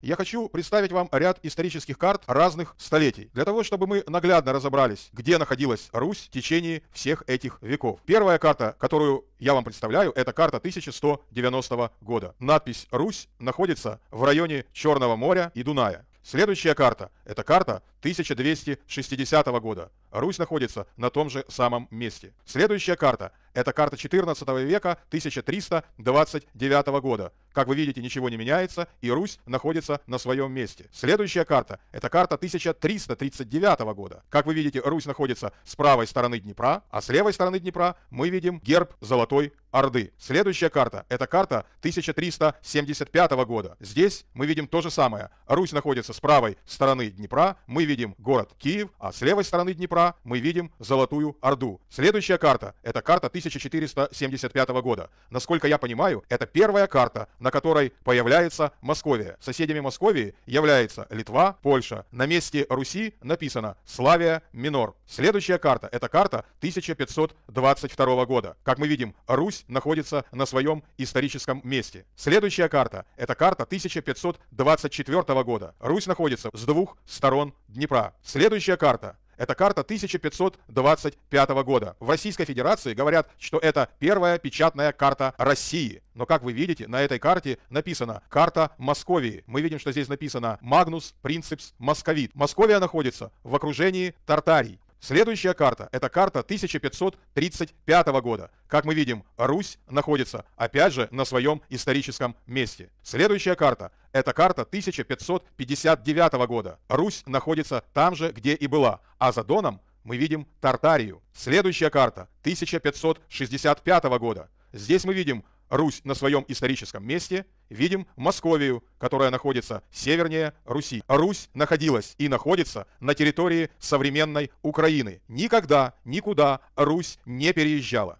Я хочу представить вам ряд исторических карт разных столетий, для того, чтобы мы наглядно разобрались, где находилась Русь в течение всех этих веков. Первая карта, которую я вам представляю, это карта 1190 года. Надпись «Русь» находится в районе Черного моря и Дуная. Следующая карта – это карта 1260 года. Русь находится на том же самом месте. Следующая карта – это карта 14 века 1329 года. Как вы видите, ничего не меняется, и Русь находится на своем месте. Следующая карта – это карта 1339 года. Как вы видите, Русь находится с правой стороны Днепра, а с левой стороны Днепра мы видим герб Золотой Орды. Следующая карта – это карта 1375 года. Здесь мы видим то же самое. Русь находится с правой стороны Днепра, мы видим город Киев, а с левой стороны Днепра мы видим Золотую Орду. Следующая карта – это карта 1475 года. Насколько я понимаю, это первая карта, на на которой появляется Московия. Соседями Московии является Литва, Польша. На месте Руси написано Славия Минор. Следующая карта – это карта 1522 года. Как мы видим, Русь находится на своем историческом месте. Следующая карта – это карта 1524 года. Русь находится с двух сторон Днепра. Следующая карта – это карта 1525 года. В Российской Федерации говорят, что это первая печатная карта России. Но как вы видите, на этой карте написано «Карта Московии». Мы видим, что здесь написано «Магнус Принципс Московит». Московия находится в окружении Тартарий. Следующая карта – это карта 1535 года. Как мы видим, Русь находится опять же на своем историческом месте. Следующая карта – это карта 1559 года. Русь находится там же, где и была, а за Доном мы видим Тартарию. Следующая карта 1565 года. Здесь мы видим Русь на своем историческом месте, видим Московию, которая находится севернее Руси. Русь находилась и находится на территории современной Украины. Никогда, никуда Русь не переезжала.